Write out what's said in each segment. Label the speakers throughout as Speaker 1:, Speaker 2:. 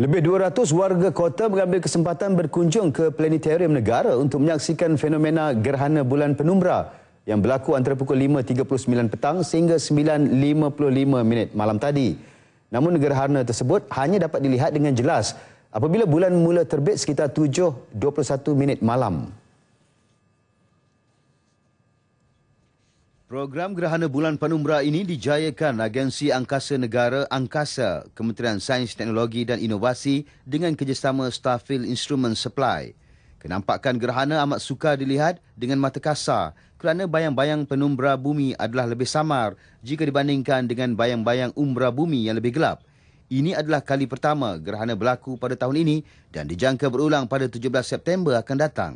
Speaker 1: Lebih 200 warga kota mengambil kesempatan berkunjung ke Planetarium Negara untuk menyaksikan fenomena gerhana bulan penumbra yang berlaku antara pukul 5.39 petang sehingga 9.55 minit malam tadi. Namun gerhana tersebut hanya dapat dilihat dengan jelas apabila bulan mula terbit sekitar 7.21 minit malam. Program Gerhana Bulan Penumbra ini dijayakan Agensi Angkasa Negara Angkasa Kementerian Sains, Teknologi dan Inovasi dengan kerjasama Starfield Instrument Supply. Kenampakan gerhana amat sukar dilihat dengan mata kasar kerana bayang-bayang penumbra bumi adalah lebih samar jika dibandingkan dengan bayang-bayang umbra bumi yang lebih gelap. Ini adalah kali pertama gerhana berlaku pada tahun ini dan dijangka berulang pada 17 September akan datang.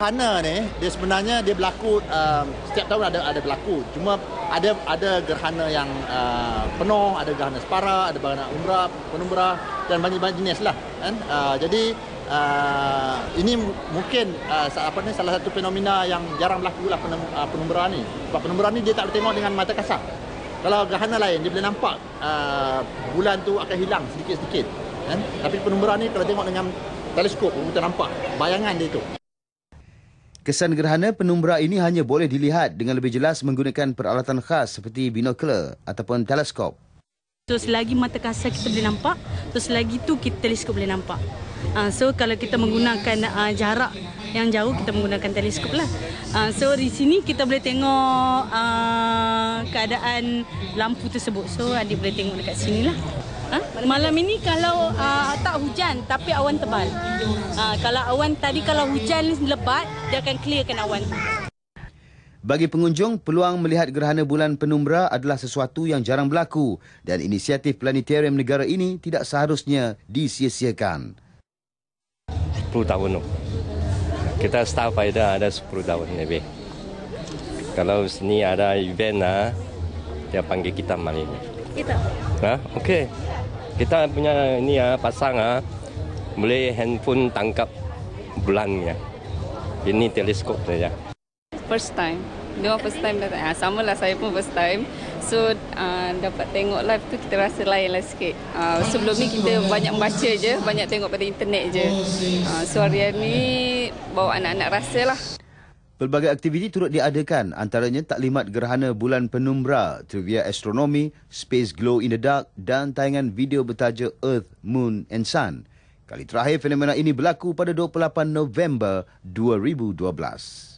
Speaker 2: Hana ni dia sebenarnya dia berlaku um, setiap tahun ada ada berlaku cuma ada ada gerhana yang uh, penuh ada gerhana separa ada gerhana umbra penumbra dan banyak-banyak jenis lah kan uh, jadi uh, ini mungkin uh, apa ni salah satu fenomena yang jarang berlaku lah penum, uh, penumbra ni sebab penumbra ni dia tak bertengok dengan mata kasar kalau gerhana lain dia boleh nampak uh, bulan tu akan hilang sedikit-sedikit kan tapi penumbra ni kalau tengok dengan teleskop kita nampak bayangan dia tu
Speaker 1: Kesan gerhana penumbra ini hanya boleh dilihat dengan lebih jelas menggunakan peralatan khas seperti binokular ataupun teleskop.
Speaker 3: So, selagi mata kasar kita boleh nampak, so, selagi itu kita teleskop boleh nampak. Uh, so, kalau kita menggunakan uh, jarak yang jauh, kita menggunakan teleskop lah. Uh, so, di sini kita boleh tengok uh, keadaan lampu tersebut. So, adik boleh tengok dekat sini lah. Ha? Malam ini kalau uh, tak hujan tapi awan tebal. Uh, kalau awan tadi kalau hujan lebat, dia akan clearkan awan.
Speaker 1: Bagi pengunjung, peluang melihat gerhana bulan penumbra adalah sesuatu yang jarang berlaku dan inisiatif planetarium negara ini tidak seharusnya
Speaker 4: disiasiakan. 10 tahun. Kita staff ada ada 10 tahun lebih. Kalau sini ada event, ah, dia panggil kita malam ini kita. Ha, okey. Kita punya ini ya ah, pasang ah boleh handphone tangkap bulan ya. Ini teleskop saja. Ya.
Speaker 3: First time. Dia first time datang. Ah, sama lah saya pun first time. So uh, dapat tengok live tu kita rasa lain lah sikit. Uh, sebelum ni kita banyak membaca je, banyak tengok pada internet je. Uh, so hari ni bawa anak-anak rasa lah.
Speaker 1: Pelbagai aktiviti turut diadakan antaranya taklimat gerhana bulan penumbra, trivia astronomi, space glow in the dark dan tayangan video bertaja Earth, Moon and Sun. Kali terakhir fenomena ini berlaku pada 28 November 2012.